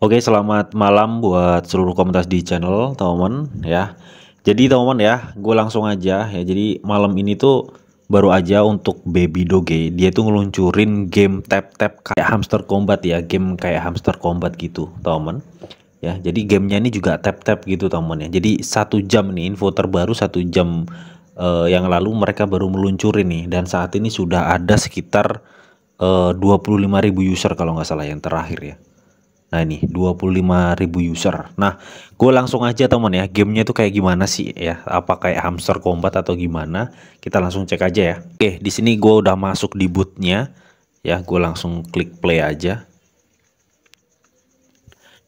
Oke, selamat malam buat seluruh komunitas di channel, teman ya. Jadi, teman ya, gue langsung aja ya. Jadi, malam ini tuh baru aja untuk Baby Doge, dia tuh ngeluncurin game tap-tap kayak hamster combat ya, game kayak hamster combat gitu, teman ya. Jadi, gamenya ini juga tap-tap gitu, teman ya. Jadi, satu jam nih info terbaru satu jam uh, yang lalu mereka baru meluncurin nih dan saat ini sudah ada sekitar uh, ribu user kalau nggak salah yang terakhir ya. Nah ini 25.000 user. Nah, gue langsung aja teman ya, gamenya itu kayak gimana sih ya? Apa kayak hamster combat atau gimana? Kita langsung cek aja ya. Oke, di sini gue udah masuk di bootnya, ya. Gue langsung klik play aja.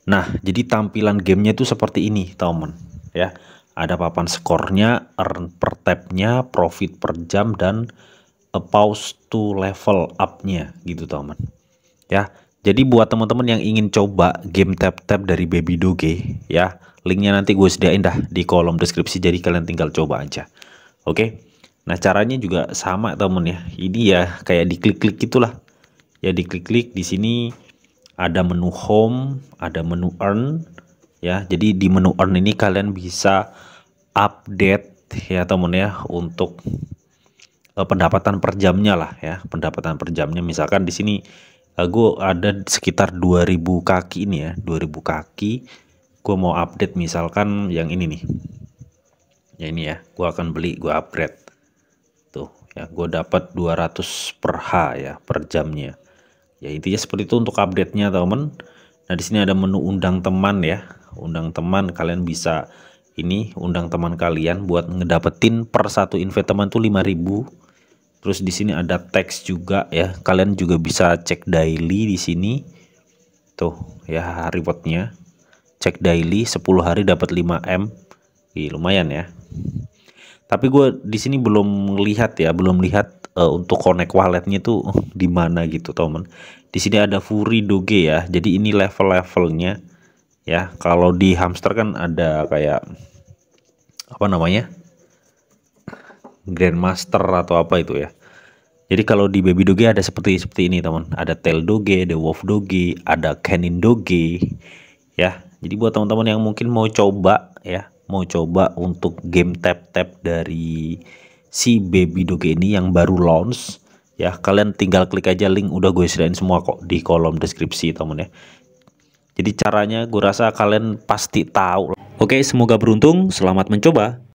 Nah, jadi tampilan gamenya itu seperti ini, teman. Ya, ada papan skornya, earn per tapnya, profit per jam dan a pause to level upnya gitu, teman. Ya, jadi buat teman-teman yang ingin coba game tap-tap dari Baby Doge ya, linknya nanti gue sediain dah di kolom deskripsi jadi kalian tinggal coba aja. Oke. Nah, caranya juga sama teman ya. Ini ya kayak diklik-klik gitulah. Ya diklik-klik di sini ada menu home, ada menu earn ya. Jadi di menu earn ini kalian bisa update ya teman ya untuk eh, pendapatan per jamnya lah ya pendapatan per jamnya misalkan di sini Eh, Aku ada sekitar 2000 kaki ini ya 2000 kaki gue mau update misalkan yang ini nih ya ini ya gue akan beli gue upgrade tuh ya gue dapat 200 per H ya per jamnya ya intinya seperti itu untuk update nya teman nah di sini ada menu undang teman ya undang teman kalian bisa ini undang teman kalian buat ngedapetin per satu invite teman tuh 5000 Terus di sini ada teks juga ya. Kalian juga bisa cek daily di sini. Tuh ya rewardnya. Cek daily 10 hari dapat 5M. Ih, lumayan ya. Tapi gue di sini belum lihat ya, belum lihat uh, untuk connect walletnya tuh di mana gitu, teman. Di sini ada Fury Doge ya. Jadi ini level-levelnya ya. Kalau di hamster kan ada kayak apa namanya? Grandmaster atau apa itu ya jadi kalau di baby doge ada seperti seperti ini teman, ada tail doge, ada wolf doge, ada canin doge, ya. Jadi buat teman-teman yang mungkin mau coba ya, mau coba untuk game tap tap dari si baby doge ini yang baru launch, ya kalian tinggal klik aja link udah gue sediain semua kok di kolom deskripsi teman ya. Jadi caranya gue rasa kalian pasti tahu. Oke, semoga beruntung, selamat mencoba.